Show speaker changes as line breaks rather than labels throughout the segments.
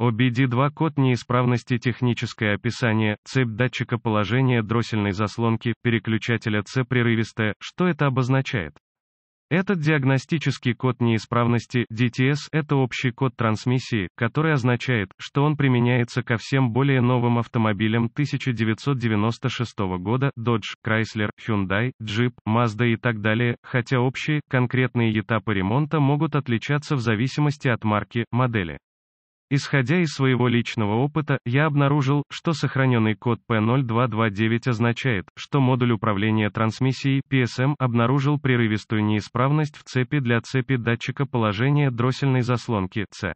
OBD2 код неисправности техническое описание, цепь датчика положения дроссельной заслонки, переключателя С прерывистая, что это обозначает? Этот диагностический код неисправности DTS – это общий код трансмиссии, который означает, что он применяется ко всем более новым автомобилям 1996 года Dodge, Chrysler, Hyundai, Jeep, Mazda и так далее, хотя общие, конкретные этапы ремонта могут отличаться в зависимости от марки, модели. Исходя из своего личного опыта, я обнаружил, что сохраненный код P0229 означает, что модуль управления трансмиссией PSM обнаружил прерывистую неисправность в цепи для цепи датчика положения дроссельной заслонки C.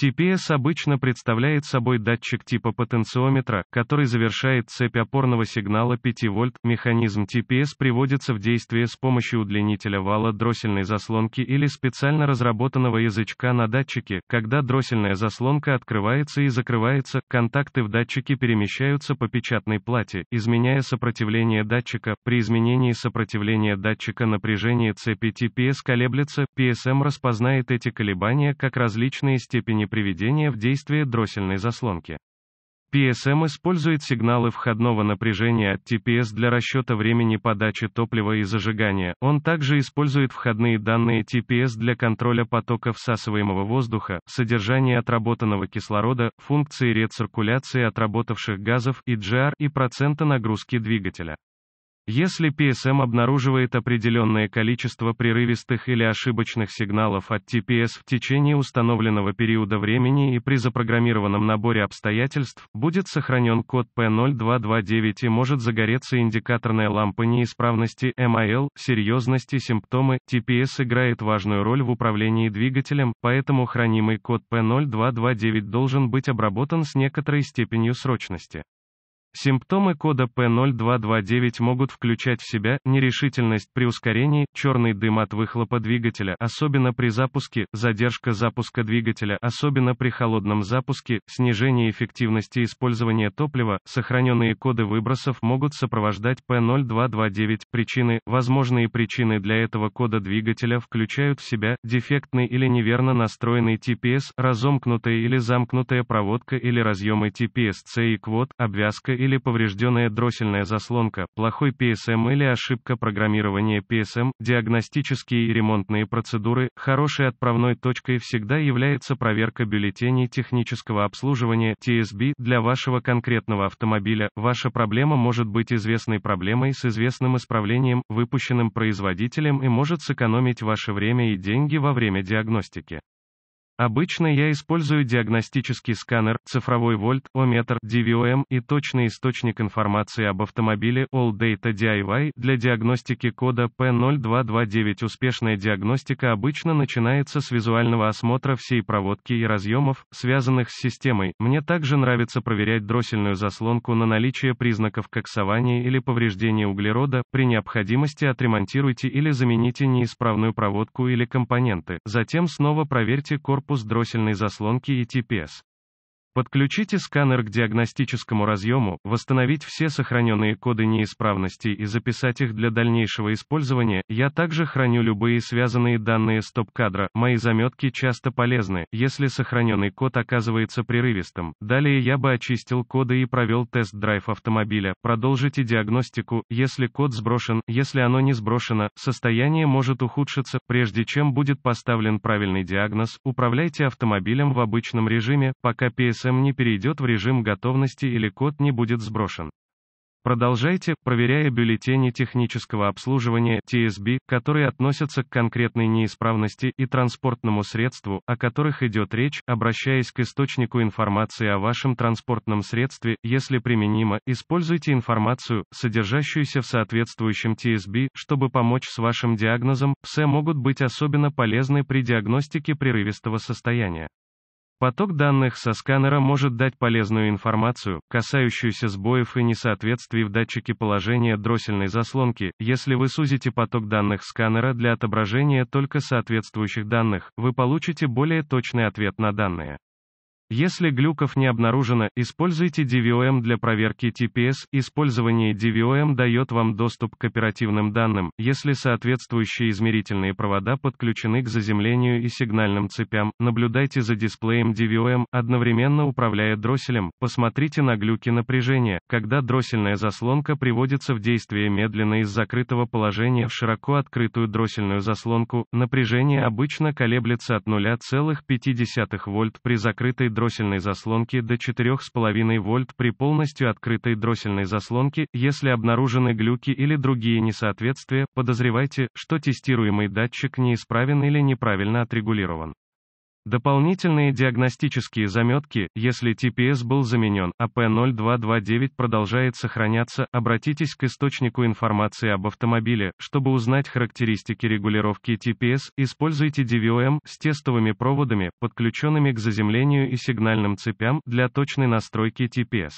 TPS обычно представляет собой датчик типа потенциометра, который завершает цепь опорного сигнала 5 вольт. Механизм TPS приводится в действие с помощью удлинителя вала дроссельной заслонки или специально разработанного язычка на датчике. Когда дроссельная заслонка открывается и закрывается, контакты в датчике перемещаются по печатной плате, изменяя сопротивление датчика. При изменении сопротивления датчика напряжение цепи TPS колеблется, PSM распознает эти колебания как различные степени приведения в действие дроссельной заслонки. PSM использует сигналы входного напряжения от TPS для расчета времени подачи топлива и зажигания. Он также использует входные данные TPS для контроля потока всасываемого воздуха, содержания отработанного кислорода, функции рециркуляции отработавших газов и GR и процента нагрузки двигателя. Если PSM обнаруживает определенное количество прерывистых или ошибочных сигналов от TPS в течение установленного периода времени и при запрограммированном наборе обстоятельств, будет сохранен код P0229 и может загореться индикаторная лампа неисправности MIL, серьезности симптомы. TPS играет важную роль в управлении двигателем, поэтому хранимый код P0229 должен быть обработан с некоторой степенью срочности. Симптомы кода P0229 могут включать в себя нерешительность при ускорении, черный дым от выхлопа двигателя, особенно при запуске, задержка запуска двигателя, особенно при холодном запуске, снижение эффективности использования топлива. Сохраненные коды выбросов могут сопровождать P0229. Причины, возможные причины для этого кода двигателя включают в себя дефектный или неверно настроенный TPS, разомкнутая или замкнутая проводка или разъемы TPS-C и квот, обвязка или или поврежденная дроссельная заслонка, плохой PSM или ошибка программирования PSM, диагностические и ремонтные процедуры, хорошей отправной точкой всегда является проверка бюллетеней технического обслуживания TSB для вашего конкретного автомобиля. Ваша проблема может быть известной проблемой с известным исправлением, выпущенным производителем и может сэкономить ваше время и деньги во время диагностики. Обычно я использую диагностический сканер, цифровой вольт, ометр, DVOM и точный источник информации об автомобиле All Data DIY для диагностики кода P0229. Успешная диагностика обычно начинается с визуального осмотра всей проводки и разъемов, связанных с системой. Мне также нравится проверять дроссельную заслонку на наличие признаков коксования или повреждения углерода. При необходимости отремонтируйте или замените неисправную проводку или компоненты. Затем снова проверьте корпус корпус дроссельной заслонки и ТПС. Подключите сканер к диагностическому разъему, восстановить все сохраненные коды неисправностей и записать их для дальнейшего использования. Я также храню любые связанные данные стоп кадра Мои заметки часто полезны, если сохраненный код оказывается прерывистым. Далее я бы очистил коды и провел тест-драйв автомобиля. Продолжите диагностику, если код сброшен, если оно не сброшено, состояние может ухудшиться, прежде чем будет поставлен правильный диагноз. Управляйте автомобилем в обычном режиме, пока PSI GSM не перейдет в режим готовности или код не будет сброшен. Продолжайте, проверяя бюллетени технического обслуживания TSB, которые относятся к конкретной неисправности и транспортному средству, о которых идет речь, обращаясь к источнику информации о вашем транспортном средстве, если применимо, используйте информацию, содержащуюся в соответствующем TSB, чтобы помочь с вашим диагнозом, ПСЭ могут быть особенно полезны при диагностике прерывистого состояния. Поток данных со сканера может дать полезную информацию, касающуюся сбоев и несоответствий в датчике положения дроссельной заслонки. Если вы сузите поток данных сканера для отображения только соответствующих данных, вы получите более точный ответ на данные. Если глюков не обнаружено, используйте DVOM для проверки TPS. Использование DVOM дает вам доступ к оперативным данным, если соответствующие измерительные провода подключены к заземлению и сигнальным цепям. Наблюдайте за дисплеем DVOM, одновременно управляя дросселем. Посмотрите на глюки напряжения, когда дроссельная заслонка приводится в действие медленно из закрытого положения в широко открытую дроссельную заслонку. Напряжение обычно колеблется от 0,5 вольт при закрытой дроссельной заслонки до 4,5 вольт при полностью открытой дроссельной заслонке, если обнаружены глюки или другие несоответствия, подозревайте, что тестируемый датчик неисправен или неправильно отрегулирован. Дополнительные диагностические заметки, если TPS был заменен, АП-0229 продолжает сохраняться, обратитесь к источнику информации об автомобиле, чтобы узнать характеристики регулировки TPS, используйте DVOM с тестовыми проводами, подключенными к заземлению и сигнальным цепям, для точной настройки TPS.